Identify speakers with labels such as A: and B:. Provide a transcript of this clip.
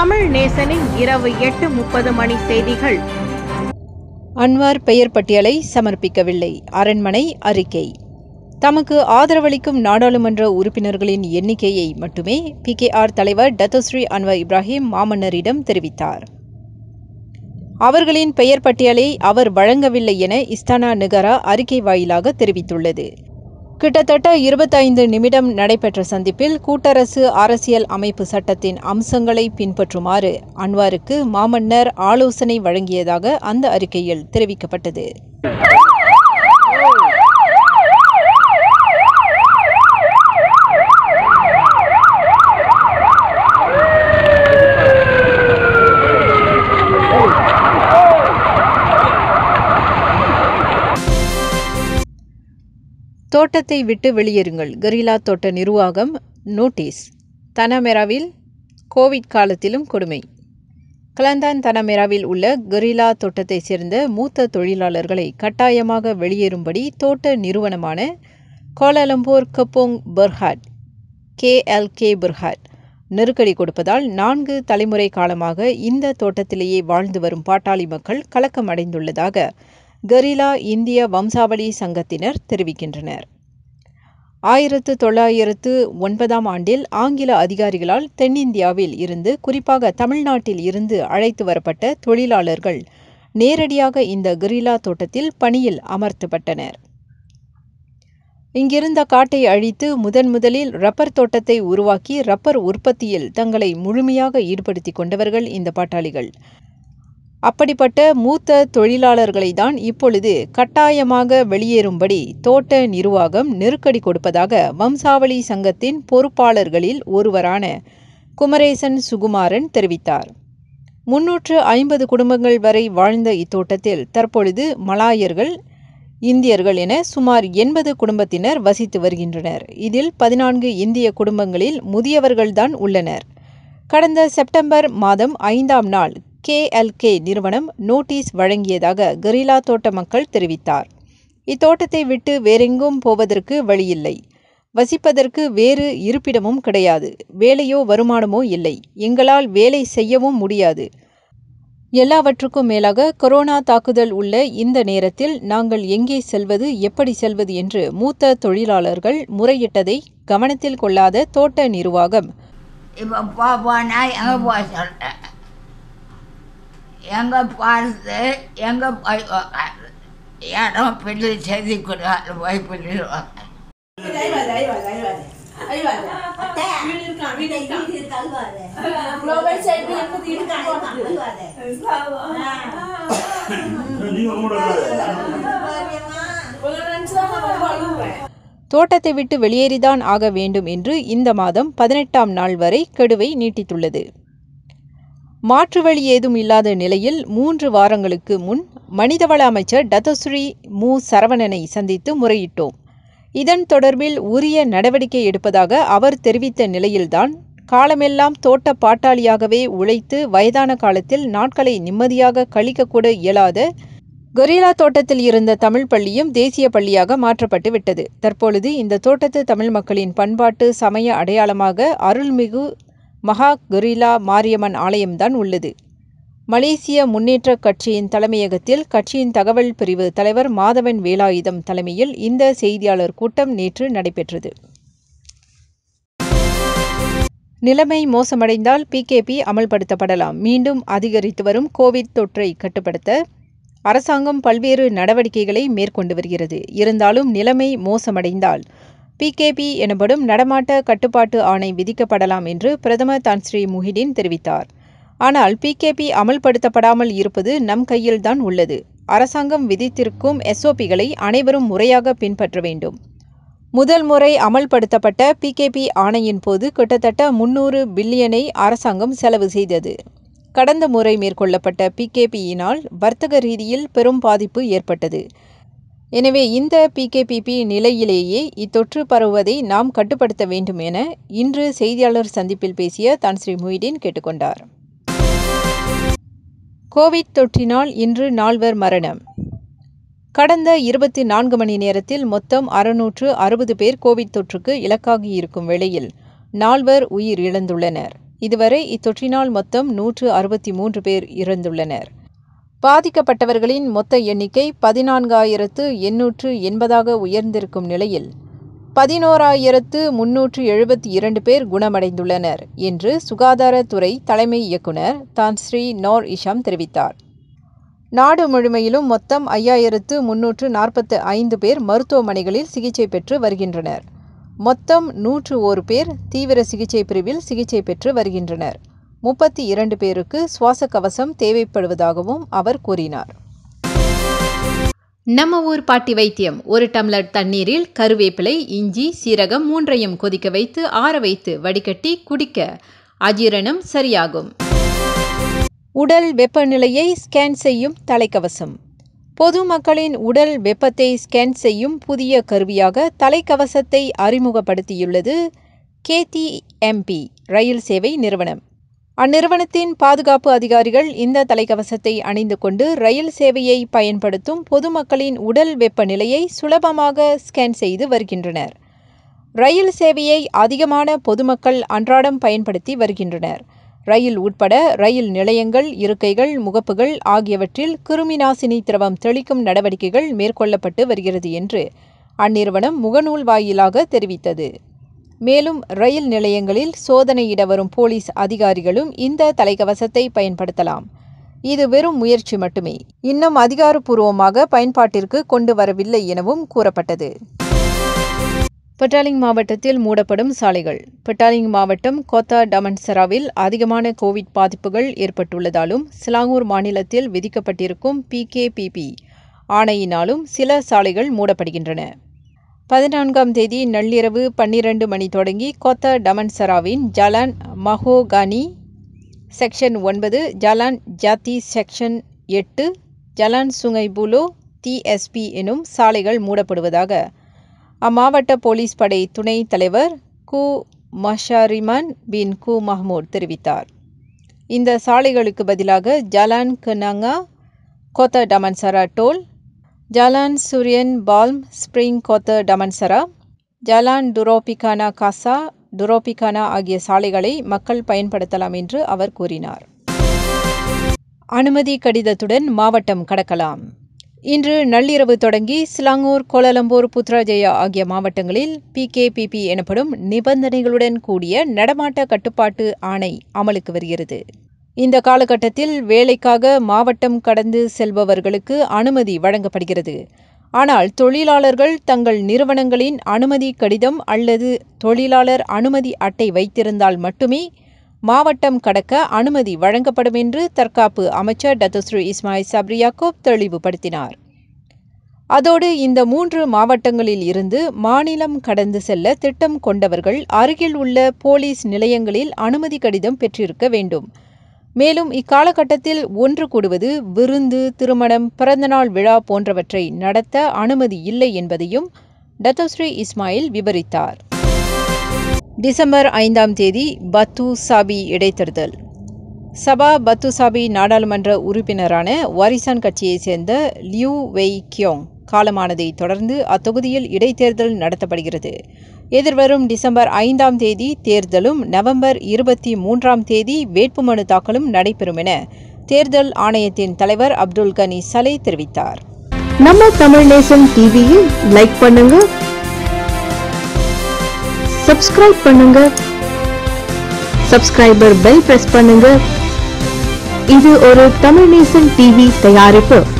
A: தமிழ் நேசனின் இரவு எட்டு முப்பது மணி செய்திகள் அன்வார் பெயர் பட்டியலை சமர்ப்பிக்கவில்லை அரண்மனை அறிக்கை தமக்கு ஆதரவளிக்கும் நாடாளுமன்ற உறுப்பினர்களின் எண்ணிக்கையை மட்டுமே பிகேஆர் தலைவர் டத்தோஸ்ரீ அன்வர் இப்ராஹிம் மாமன்னரிடம் தெரிவித்தார் அவர்களின் பெயர் பட்டியலை அவர் வழங்கவில்லை என இஸ்தானா நிகாரா அறிக்கை வாயிலாக தெரிவித்துள்ளது கிட்டத்தட்ட இருபத்தைந்து நிமிடம் நடைபெற்ற சந்திப்பில் கூட்டரசு அரசியல் அமைப்பு சட்டத்தின் அம்சங்களை பின்பற்றுமாறு அன்வாருக்கு மாமன்னர் ஆலோசனை வழங்கியதாக அந்த அறிக்கையில் தெரிவிக்கப்பட்டது தோட்டத்தை விட்டு வெளியேறுங்கள் கரிலா தோட்ட நிர்வாகம் நோட்டீஸ் தனமெராவில் கோவிட் காலத்திலும் கொடுமை கலந்தான் தனமெராவில் உள்ள கரிலா தோட்டத்தைச் சேர்ந்த மூத்த தொழிலாளர்களை கட்டாயமாக வெளியேறும்படி தோட்ட நிறுவனமான Kuala Lumpur Kepong Berhad KLK Berhad நெருக்கடி கொடுப்பதால் நான்கு தலைமுறை காலமாக இந்த தோட்டத்திலேயே வாழ்ந்து வரும் பாட்டாளி மக்கள் கலக்கம் அடைந்துள்ளதாக கரிலா இந்திய வம்சாவளி சங்கத்தினர் தெரிவிக்கின்றனர் ஆயிரத்து தொள்ளாயிரத்து ஒன்பதாம் ஆண்டில் ஆங்கில அதிகாரிகளால் தென்னிந்தியாவில் இருந்து குறிப்பாக தமிழ்நாட்டில் இருந்து அழைத்து வரப்பட்ட தொழிலாளர்கள் நேரடியாக இந்த கரிலா தோட்டத்தில் பணியில் அமர்த்தப்பட்டனர் இங்கிருந்த காட்டை அழித்து முதன் முதலில் ரப்பர் தோட்டத்தை உருவாக்கி ரப்பர் உற்பத்தியில் தங்களை முழுமையாக ஈடுபடுத்தி கொண்டவர்கள் இந்த பாட்டாளிகள் அப்படிப்பட்ட மூத்த தொழிலாளர்களை தான் இப்பொழுது கட்டாயமாக வெளியேறும்படி தோட்ட நிர்வாகம் நெருக்கடி கொடுப்பதாக வம்சாவளி சங்கத்தின் பொறுப்பாளர்களில் ஒருவரான குமரேசன் சுகுமாரன் தெரிவித்தார் முன்னூற்று ஐம்பது குடும்பங்கள் வரை வாழ்ந்த இத்தோட்டத்தில் தற்பொழுது மலாயர்கள் இந்தியர்கள் என சுமார் எண்பது குடும்பத்தினர் வசித்து வருகின்றனர் இதில் பதினான்கு இந்திய குடும்பங்களில் முதியவர்கள்தான் உள்ளனர் கடந்த செப்டம்பர் மாதம் ஐந்தாம் நாள் கேஎல்கே நிறுவனம் நோட்டீஸ் வழங்கியதாக கரிலா தோட்ட மக்கள் தெரிவித்தார் இத்தோட்டத்தை விட்டு வேறெங்கும் போவதற்கு வழியில்லை வசிப்பதற்கு வேறு இருப்பிடமும் கிடையாது வேலையோ வருமானமோ இல்லை எங்களால் வேலை செய்யவும் முடியாது எல்லாவற்றுக்கும் மேலாக கொரோனா தாக்குதல் உள்ள இந்த நேரத்தில் நாங்கள் எங்கே செல்வது எப்படி செல்வது என்று மூத்த தொழிலாளர்கள் முறையிட்டதை கவனத்தில் கொள்ளாத தோட்ட நிர்வாகம் எங்கள் பார்த்து எங்கள் போய் உக்காந்து இடம் பிள்ளை செய்தி கொடுவாங்க போய் பிள்ளைவாங்க தோட்டத்தை விட்டு வெளியேறிதான் ஆக வேண்டும் என்று இந்த மாதம் பதினெட்டாம் நாள் வரை கெடுவை நீட்டித்துள்ளது மாற்று வழி ஏதும் இல்லாத நிலையில் மூன்று வாரங்களுக்கு முன் மனிதவள அமைச்சர் டதஸ்ரீ மு சரவணனை சந்தித்து முறையிட்டோம் இதன் தொடர்பில் உரிய நடவடிக்கை எடுப்பதாக அவர் தெரிவித்த நிலையில்தான் காலமெல்லாம் தோட்ட பாட்டாளியாகவே உழைத்து வயதான காலத்தில் நாட்களை நிம்மதியாக கழிக்கக்கூட இயலாத கொரிலா தோட்டத்தில் இருந்த தமிழ் பள்ளியும் தேசிய பள்ளியாக மாற்றப்பட்டு விட்டது தற்பொழுது இந்த தோட்டத்து தமிழ் மக்களின் பண்பாட்டு சமய அடையாளமாக அருள்மிகு மகா கொரிலா மாரியம்மன் ஆலயம்தான் உள்ளது மலேசிய முன்னேற்ற கட்சியின் தலைமையகத்தில் கட்சியின் தகவல் பிரிவு தலைவர் மாதவன் வேலாயுதம் தலைமையில் இந்த செய்தியாளர் கூட்டம் நேற்று நடைபெற்றது நிலைமை மோசமடைந்தால் பிகேபி அமல்படுத்தப்படலாம் மீண்டும் அதிகரித்து வரும் கோவிட் தொற்றை கட்டுப்படுத்த அரசாங்கம் பல்வேறு நடவடிக்கைகளை மேற்கொண்டு வருகிறது இருந்தாலும் நிலைமை மோசமடைந்தால் பிகேபி எனப்படும் நடமாட்ட கட்டுப்பாட்டு ஆணை விதிக்கப்படலாம் என்று பிரதமர் தான் ஸ்ரீ முஹிடின் தெரிவித்தார் ஆனால் பிகேபி அமல்படுத்தப்படாமல் இருப்பது நம் கையில்தான் உள்ளது அரசாங்கம் விதித்திருக்கும் எஸ்ஓபிகளை அனைவரும் முறையாக பின்பற்ற வேண்டும் முதல் முறை அமல்படுத்தப்பட்ட பிகேபி ஆணையின் போது கிட்டத்தட்ட முன்னூறு பில்லியனை அரசாங்கம் செலவு செய்தது கடந்த முறை மேற்கொள்ளப்பட்ட பிகேபியினால் வர்த்தக ரீதியில் பெரும் பாதிப்பு ஏற்பட்டது எனவே இந்த பிகேபிபி நிலையிலேயே இத்தொற்று பரவுவதை நாம் கட்டுப்படுத்த வேண்டும் என இன்று செய்தியாளர் சந்திப்பில் பேசிய தான் ஸ்ரீ கேட்டுக்கொண்டார் கோவிட் தொற்றினால் இன்று நால்வர் மரணம் கடந்த இருபத்தி நான்கு மணி நேரத்தில் மொத்தம் அறுநூற்று அறுபது பேர் கோவிட் தொற்றுக்கு இலக்காகி இருக்கும் வேளையில் நால்வர் உயிர் இழந்துள்ளனர் இதுவரை இத்தொற்றினால் மொத்தம் நூற்று அறுபத்தி மூன்று பேர் இறந்துள்ளனர் பாதிக்கப்பட்டவர்களின் மொத்த எண்ணிக்கை பதினான்காயிரத்து எண்ணூற்று எண்பதாக உயர்ந்திருக்கும் நிலையில் பதினோராயிரத்து முன்னூற்று எழுபத்தி இரண்டு பேர் குணமடைந்துள்ளனர் என்று சுகாதாரத்துறை தலைமை இயக்குனர் தான்ஸ்ரீ நோர் இஷாம் தெரிவித்தார் நாடு முழுமையிலும் மொத்தம் ஐயாயிரத்து முன்னூற்று நாற்பத்து ஐந்து பேர் மருத்துவமனைகளில் சிகிச்சை பெற்று வருகின்றனர் மொத்தம் நூற்று ஒரு பேர் தீவிர சிகிச்சை பிரிவில் சிகிச்சை பெற்று வருகின்றனர் முப்பத்தி இரண்டு பேருக்கு சுவாச கவசம் தேவைப்படுவதாகவும் அவர் கூறினார் நம்ம ஊர் பாட்டி வைத்தியம் ஒரு டம்ளர் தண்ணீரில் கருவேப்பிலை இஞ்சி சீரகம் மூன்றையும் கொதிக்க வைத்து ஆற வைத்து வடிகட்டி குடிக்க அஜீரணம் சரியாகும் உடல் வெப்பநிலையை ஸ்கேன் செய்யும் தலைக்கவசம் பொதுமக்களின் உடல் வெப்பத்தை ஸ்கேன் செய்யும் புதிய கருவியாக தலைக்கவசத்தை அறிமுகப்படுத்தியுள்ளது கேடிஎம்பி ரயில் சேவை நிறுவனம் அந்நிறுவனத்தின் பாதுகாப்பு அதிகாரிகள் இந்த தலைக்கவசத்தை அணிந்து கொண்டு ரயில் சேவையை பயன்படுத்தும் பொதுமக்களின் உடல் வெப்பநிலையை சுலபமாக ஸ்கேன் செய்து வருகின்றனர் ரயில் சேவையை அதிகமான பொதுமக்கள் அன்றாடம் பயன்படுத்தி வருகின்றனர் ரயில் உட்பட ரயில் நிலையங்கள் இருக்கைகள் முகப்புகள் ஆகியவற்றில் கிருமி நாசினி திரவம் தெளிக்கும் நடவடிக்கைகள் மேற்கொள்ளப்பட்டு வருகிறது என்று அந்நிறுவனம் முகநூல் வாயிலாக தெரிவித்தது மேலும் ரயில் நிலையங்களில் சோதனையிட வரும் போலீஸ் அதிகாரிகளும் இந்த தலைக்கவசத்தை பயன்படுத்தலாம் இது வெறும் முயற்சி மட்டுமே இன்னும் அதிகாரப்பூர்வமாக பயன்பாட்டிற்கு கொண்டு வரவில்லை எனவும் கூறப்பட்டது பட்டாலிங் மாவட்டத்தில் மூடப்படும் சாலைகள் பட்டாலிங் மாவட்டம் கோத்தா டமன்சராவில் அதிகமான கோவிட் பாதிப்புகள் ஏற்பட்டுள்ளதாலும் சிலாங்கூர் மாநிலத்தில் விதிக்கப்பட்டிருக்கும் பிகேபிபி ஆணையினாலும் சில சாலைகள் மூடப்படுகின்றன பதினான்காம் தேதி நள்ளிரவு பன்னிரண்டு மணி தொடங்கி கொத்த டமன்சராவின் ஜலான் மஹோகானி செக்ஷன் ஒன்பது ஜலான் ஜாத்தி செக்ஷன் எட்டு ஜலான் சுங்கை புலோ டிஎஸ்பி எனும் சாலைகள் மூடப்படுவதாக அம்மாவட்ட போலீஸ் படை துணைத் தலைவர் கு மஷாரிமான் பின் கு மஹமூத் தெரிவித்தார் இந்த சாலைகளுக்கு பதிலாக Jalan Kenanga Kota Damansara toll Jalan Surian Balm Spring Kota Damansara Jalan Tropicana Casa Tropicana ஆகிய சாலைகளை மக்கள் பயன்படுத்தலாம் என்று அவர் கூறினார் அனுமதி கடிதத்துடன் மாவட்டம் கடக்கலாம் இன்று நள்ளிரவு தொடங்கி சிலாங்கூர் கோலலம்பூர் புத்ராஜயா ஆகிய மாவட்டங்களில் பிகேபிபி எனப்படும் நிபந்தனைகளுடன் கூடிய நடமாட்ட கட்டுப்பாட்டு ஆணை அமலுக்கு வருகிறது இந்த காலகட்டத்தில் வேலைக்காக மாவட்டம் கடந்து செல்பவர்களுக்கு அனுமதி வழங்கப்படுகிறது ஆனால் தொழிலாளர்கள் தங்கள் நிறுவனங்களின் அனுமதி கடிதம் அல்லது தொழிலாளர் அனுமதி அட்டை வைத்திருந்தால் மட்டுமே மாவட்டம் கடக்க அனுமதி வழங்கப்படும் என்று தற்காப்பு அமைச்சர் டத்துஸ்ரீ இஸ்மாயில் சப்ரியாக்கோப் தெளிவுபடுத்தினார் அதோடு இந்த மூன்று மாவட்டங்களில் இருந்து மாநிலம் கடந்து செல்ல திட்டம் கொண்டவர்கள் அருகில் உள்ள போலீஸ் நிலையங்களில் அனுமதி கடிதம் பெற்றிருக்க வேண்டும் மேலும் இக்காலகட்டத்தில் ஒன்று கூடுவது விருந்து திருமணம் பிறந்தநாள் விழா போன்றவற்றை நடத்த அனுமதி இல்லை என்பதையும் டத்தோஸ்ரீ இஸ்மாயில் விவரித்தார் டிசம்பர் ஐந்தாம் தேதி பத்து சாபி இடைத்தேர்தல் சபா பத்து சாபி நாடாளுமன்ற உறுப்பினரான வாரிசான் கட்சியைச் சேர்ந்த லியூ வெய் கியோங் காலமானதை தொடர்ந்து அத்தொகுதியில் இடைத்தேர்தல் நடத்தப்படுகிறது எதிர்வரும் டிசம்பர் ஐந்தாம் தேதி தேர்தலும் நவம்பர் இருபத்தி மூன்றாம் தேதி வேட்புமனு தாக்கலும் நடைபெறும் என தேர்தல் ஆணையத்தின் தலைவர் அப்துல் கனி சலை தெரிவித்தார் நம்ம தமிழ் நேசன் டிவியில் லைக் பண்ணுங்க சப்ஸ்கிரைப் பண்ணுங்க சப்ஸ்கிரைபர் பெல் பிரஸ் பண்ணுங்க இது ஒரு தமிழ் நேசன் டிவி தயாரிப்பு